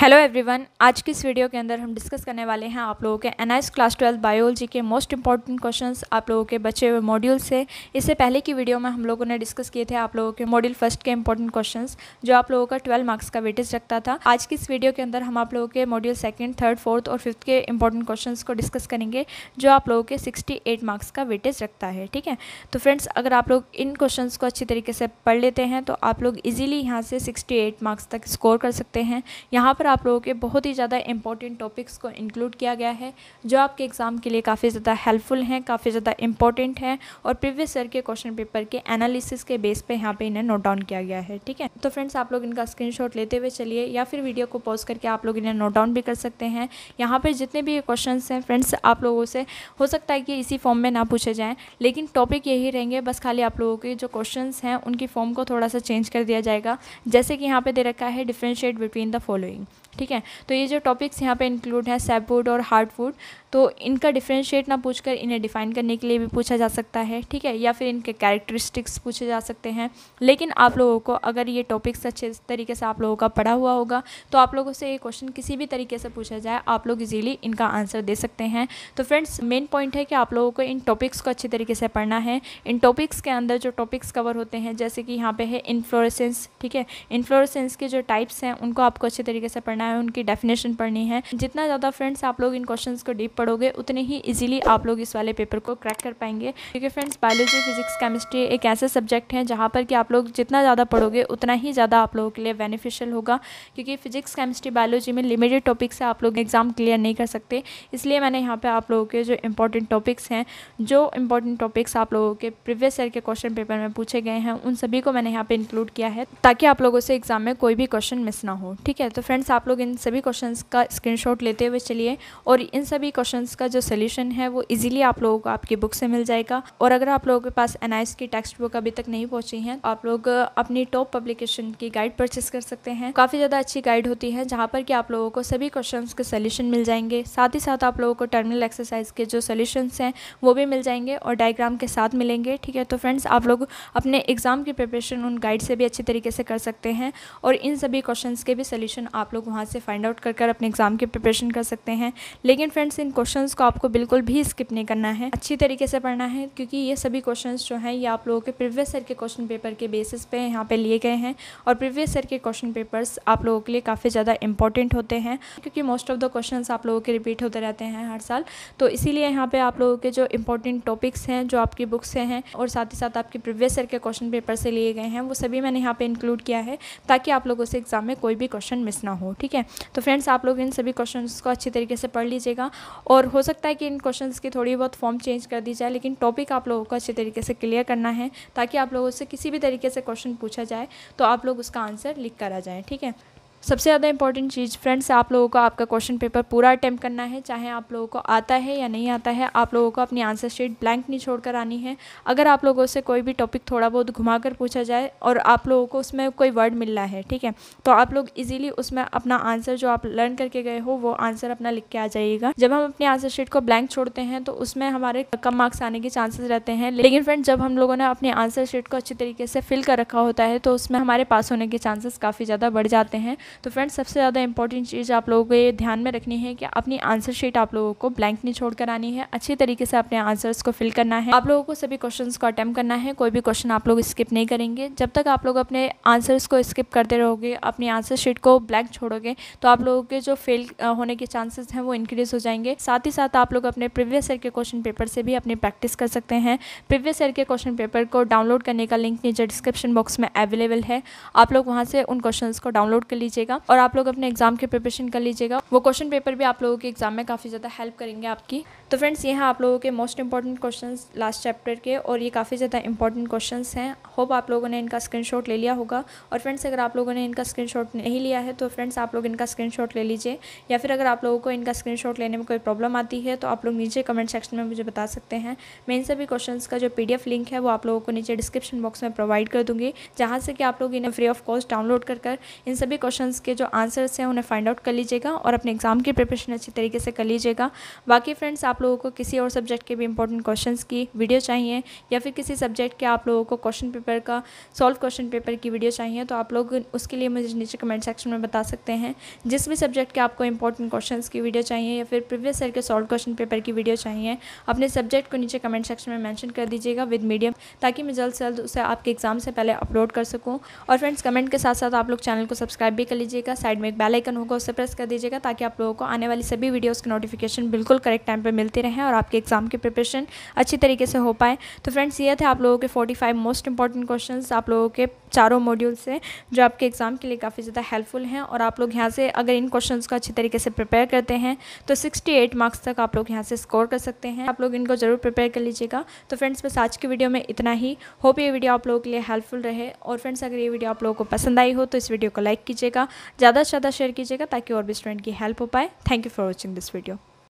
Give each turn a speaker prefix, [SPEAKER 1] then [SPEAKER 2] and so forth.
[SPEAKER 1] hello everyone आज की इस वीडियो के अंदर हम डिस्कस करने वाले हैं आप लोगों के एन क्लास ट्वेल्थ बायोलॉजी के मोस्ट इंपॉर्टेंट क्वेश्चंस आप लोगों के बचे हुए मॉड्यूल से इससे पहले की वीडियो में हम लोगों ने डिस्कस किए थे आप लोगों के मॉड्यूल फर्स्ट के इंपॉर्टेंट क्वेश्चंस जो आप लोगों का ट्वेल्व मार्क्स का वेटेज रखता था आज की इस वीडियो के अंदर हम आप लोगों के मॉड्यूल सेकेंड थर्ड फोर्थ और फिफ्थ के इंपॉर्टेंट क्वेश्चन को डिस्कस करेंगे जो आप लोगों के सिक्सटी मार्क्स का वेटेज रखता है ठीक है तो फ्रेंड्स अगर आप लोग इन क्वेश्चन को अच्छी तरीके से पढ़ लेते हैं तो आप लोग ईजिली यहाँ से सिक्सटी मार्क्स तक स्कोर कर सकते हैं यहाँ पर आप लोगों के बहुत ही ज़्यादा इंपॉर्टेंट टॉपिक्स को इंक्लूड किया गया है जो आपके एग्ज़ाम के लिए काफ़ी ज़्यादा हेल्पफुल हैं काफ़ी ज़्यादा इंपॉर्टेंट हैं और प्रीवियस ईयर के क्वेश्चन पेपर के एनालिसिस के बेस पे यहाँ पे इन्हें नोट डाउन किया गया है ठीक है तो फ्रेंड्स आप लोग इनका स्क्रीन लेते हुए चलिए या फिर वीडियो को पॉज करके आप लोग इन्हें नोट डाउन भी कर सकते हैं यहाँ पर जितने भी क्वेश्चन हैं फ्रेंड्स आप लोगों से हो सकता है कि इसी फॉर्म में ना पूछे जाएँ लेकिन टॉपिक यही रहेंगे बस खाली आप लोगों के जो क्वेश्चन हैं उनकी फॉर्म को थोड़ा सा चेंज कर दिया जाएगा जैसे कि यहाँ पर दे रखा है डिफ्रेंशिएट बिटवीन द फॉलोइंग ठीक है तो ये जो टॉपिक्स यहाँ पे इंक्लूड हैं सैपवुड और हार्डवुड तो इनका डिफ्रेंशिएट ना पूछकर इन्हें डिफ़ाइन करने के लिए भी पूछा जा सकता है ठीक है या फिर इनके कैरेक्टरिस्टिक्स पूछे जा सकते हैं लेकिन आप लोगों को अगर ये टॉपिक्स अच्छे तरीके से आप लोगों का पढ़ा हुआ होगा तो आप लोगों से ये क्वेश्चन किसी भी तरीके से पूछा जाए आप लोग इजीली इनका आंसर दे सकते हैं तो फ्रेंड्स मेन पॉइंट है कि आप लोगों को इन टॉपिक्स को अच्छे तरीके से पढ़ना है इन टॉपिक्स के अंदर जो टॉपिक्स कवर होते हैं जैसे कि यहाँ पर है इन्फ्लोरेसेंस ठीक है इन्फ्लोरेसेंस के जो टाइप्स हैं उनको आपको अच्छे तरीके से पढ़ना है उनकी डेफिनेशन पढ़नी है जितना ज़्यादा फ्रेंड्स आप लोग इन क्वेश्चन को डीप पढ़ोगे उतने ही इजीली आप लोग इस वाले पेपर को क्रैक कर पाएंगे क्योंकि फ्रेंड्स बायोलॉजी फिजिक्स केमिस्ट्री एक ऐसे सब्जेक्ट हैं जहाँ पर कि आप लोग जितना ज़्यादा पढ़ोगे उतना ही ज़्यादा आप लोगों के लिए बेनिफिशियल होगा क्योंकि फिजिक्स केमिस्ट्री बायोलॉजी में लिमिटेड टॉपिक्स से आप लोग एग्ज़ाम क्लियर नहीं कर सकते इसलिए मैंने यहाँ पर आप लोगों के जो इंपॉर्टेंट टॉपिक्स हैं जो इंपॉर्टेंट टॉपिक्स आप लोगों के प्रीवियस ईयर के क्वेश्चन पेपर में पूछे गए हैं उन सभी को मैंने यहाँ पर इंक्लूड किया है ताकि आप लोगों से एग्ज़ाम में कोई भी क्वेश्चन मिस ना हो ठीक है तो फ्रेंड्स आप लोग इन सभी क्वेश्चन का स्क्रीनशॉट लेते हुए चलिए और इन सभी क्वेश्चन क्वेश्चंस का जो सोल्यूशन है वो इजीली आप लोगों को आपकी बुक से मिल जाएगा और अगर आप लोगों के पास एस की टेक्स्ट बुक अभी तक नहीं पहुंची है आप लोग अपनी टॉप पब्लिकेशन की गाइड परचेस कर सकते हैं काफ़ी ज़्यादा अच्छी गाइड होती है जहाँ पर कि आप लोगों को सभी क्वेश्चन के सोल्यूशन मिल जाएंगे साथ ही साथ आप लोगों को टर्मिनल एक्सरसाइज के जो सोल्यूशंस हैं वो भी मिल जाएंगे और डायग्राम के साथ मिलेंगे ठीक है तो फ्रेंड्स आप लोग अपने एग्ज़ाम की प्रिपरेशन उन गाइड से भी अच्छे तरीके से कर सकते हैं और इन सभी क्वेश्चन के भी सोल्यूशन आप लोग वहाँ से फाइंड आउट कर अपने एग्ज़ाम की प्रिपरेशन कर सकते हैं लेकिन फ्रेंड्स इन क्वेश्चन को आपको बिल्कुल भी स्किप नहीं करना है अच्छी तरीके से पढ़ना है क्योंकि ये सभी क्वेश्चन जो हैं ये आप लोगों के प्रीवियस ईयर के क्वेश्चन पेपर के बेसिस पे यहाँ पे लिए गए हैं और प्रीवियस ईयर के क्वेश्चन पेपर्स आप लोगों के लिए काफ़ी ज़्यादा इंपॉर्टेंट होते हैं क्योंकि मोस्ट ऑफ द क्वेश्चन आप लोगों के रिपीट होते रहते हैं हर साल तो इसीलिए यहाँ पर आप लोगों के जो इंपॉर्टेंट टॉपिक्स हैं जो आपकी बुक से हैं और साथ ही साथ आपके प्रीवियस ईयर के क्वेश्चन पेपर से लिए गए हैं वो सभी मैंने यहाँ पर इंक्लूड किया है ताकि आप लोगों से एग्जाम में कोई भी क्वेश्चन मिस ना हो ठीक है तो फ्रेंड्स आप लोग इन सभी क्वेश्चन को अच्छी तरीके से पढ़ लीजिएगा और हो सकता है कि इन क्वेश्चंस की थोड़ी बहुत फॉर्म चेंज कर दी जाए लेकिन टॉपिक आप लोगों को अच्छे तरीके से क्लियर करना है ताकि आप लोगों से किसी भी तरीके से क्वेश्चन पूछा जाए तो आप लोग उसका आंसर लिख कर आ जाएँ ठीक है सबसे ज़्यादा इंपॉर्टेंट चीज़ फ्रेंड्स आप लोगों को आपका क्वेश्चन पेपर पूरा अटैम्प्ट करना है चाहे आप लोगों को आता है या नहीं आता है आप लोगों को अपनी आंसर शीट ब्लैंक नहीं छोड़ कर आनी है अगर आप लोगों से कोई भी टॉपिक थोड़ा बहुत घुमाकर पूछा जाए और आप लोगों को उसमें कोई वर्ड मिल रहा है ठीक है तो आप लोग ईजिली उसमें अपना आंसर जो आप लर्न करके गए हो वो आंसर अपना लिख के आ जाइएगा जब हम अपनी आंसर शीट को ब्लैंक छोड़ते हैं तो उसमें हमारे कम मार्क्स आने के चांसेस रहते हैं लेकिन फ्रेंड्स जब हम लोगों ने अपनी आंसर शीट को अच्छी तरीके से फिल कर रखा होता है तो उसमें हमारे पास होने के चांसेस काफ़ी ज़्यादा बढ़ जाते हैं तो फ्रेंड्स सबसे ज़्यादा इंपॉर्टेंट चीज़ आप लोगों को ये ध्यान में रखनी है कि अपनी आंसर शीट आप लोगों को ब्लैंक नहीं छोड़ कर आनी है अच्छे तरीके से अपने आंसर्स को फिल करना है आप लोगों को सभी क्वेश्चन को अटैम्प्ट करना है कोई भी क्वेश्चन आप लोग स्किप नहीं करेंगे जब तक आप लोग अपने आंसर्स को स्किप करते रहोगे अपनी आंसर शीट को ब्लैंक छोड़ोगे तो आप लोगों के जो फेल होने के चांसेस हैं वो इंक्रीज़ हो जाएंगे साथ ही साथ आप लोग अपने प्रीवियस ईयर के क्वेश्चन पेपर से भी अपनी प्रैक्टिस कर सकते हैं प्रीवियस ईयर के क्वेश्चन पेपर को डाउनलोड करने का लिंक नीचे डिस्क्रिप्शन बॉक्स में अवेलेबल है आप लोग वहाँ से उन क्वेश्चन को डाउनलोड कर लीजिए लीजिएगा और आप लोग अपने एग्जाम के प्रिपरेशन कर लीजिएगा वो क्वेश्चन पेपर भी आप लोगों के एग्जाम में काफ़ी ज़्यादा हेल्प करेंगे आपकी तो फ्रेंड्स ये हैं आप लोगों के most important question last chapter के और ये काफ़ी ज़्यादा इंपॉर्टेंट क्वेश्चन हैं होप आप लोगों ने इनका स्क्रीन ले लिया होगा और फ्रेंड्स अगर आप लोगों ने इनका स्क्रीनशॉट नहीं लिया है तो फ्रेंड्स आप लोग इनका स्क्रीन ले लीजिए या फिर अगर आप लोगों को इनका स्क्रीन लेने में कोई प्रॉब्लम आती है तो आप लोग नीचे कमेंट सेक्शन में मुझे बता सकते हैं मैं इन सभी क्वेश्चन का जो पी लिंक है वो आप लोगों को नीचे डिस्क्रिप्शन बॉक्स में प्रोवाइड कर दूंगी जहाँ से कि आप लोग इन्हें फ्री ऑफ कॉस्ट डाउनलोड कर कर इन सभी क्वेश्चन क्वेश्चंस के जो आंसर्स हैं उन्हें फाइंड आउट कर लीजिएगा और अपने एग्ज़ाम की प्रिपरेशन अच्छी तरीके से कर लीजिएगा बाकी फ्रेंड्स आप लोगों को किसी और सब्जेक्ट के भी इंपॉर्टेंट क्वेश्चन की वीडियो चाहिए या फिर किसी सब्जेक्ट के आप लोगों को क्वेश्चन पेपर का सॉल्व क्वेश्चन पेपर की वीडियो चाहिए तो आप लोग उसके लिए मुझे नीचे कमेंट सेक्शन में बता सकते हैं जिस भी सब्जेक्ट के आपको इंपॉर्टेंट क्वेश्चन की वीडियो चाहिए या फिर प्रीवियस ईयर के सॉल्व क्वेश्चन पेपर की वीडियो चाहिए अपने सब्जेक्ट को नीचे कमेंट सेक्शन में मैंशन कर दीजिएगा विद मीडियम ताकि मैं जल्द से जल्द उसे आपके एग्ज़ाम से पहले अपलोड कर सकूँ और फ्रेंड्स कमेंट के साथ साथ आप लोग चैनल को सब्सक्राइब भी कर लीजिएगा साइड में एक बेल आइकन होगा उसे प्रेस कर दीजिएगा ताकि आप लोगों को आने वाली सभी वीडियोस की नोटिफिकेशन बिल्कुल करेक्ट टाइम पर मिलती रहें और आपके एग्जाम की प्रिपरेशन अच्छी तरीके से हो पाए तो फ्रेंड्स ये थे आप लोगों के फोर्टी मोस्ट इंपॉर्टेंट क्वेश्चन आप लोगों के चारों मॉड्यूल से जो आपके एग्ज़ाम के लिए काफ़ी ज़्यादा हेल्पफुल हैं और आप लोग यहाँ से अगर इन क्वेश्चन को अच्छी तरीके से प्रिपेयर करते हैं तो एट मार्क्स तक आप लोग यहाँ से स्कोर कर सकते हैं आप लोग इनको ज़रूर प्रिपेयर कर लीजिएगा तो फ्रेंड्स बस आज की वीडियो में इतना ही होप ये वीडियो आप लोगों के लिए हेल्पफुल रहे और फ्रेंड्स अगर ये वीडियो आप लोगों को पसंद आई हो तो इस वीडियो को लाइक कीजिएगा ज़्यादा से ज़्यादा शेयर कीजिएगा ताकि और भी स्टूडेंट की हेल्प हो पाए thank you for watching this video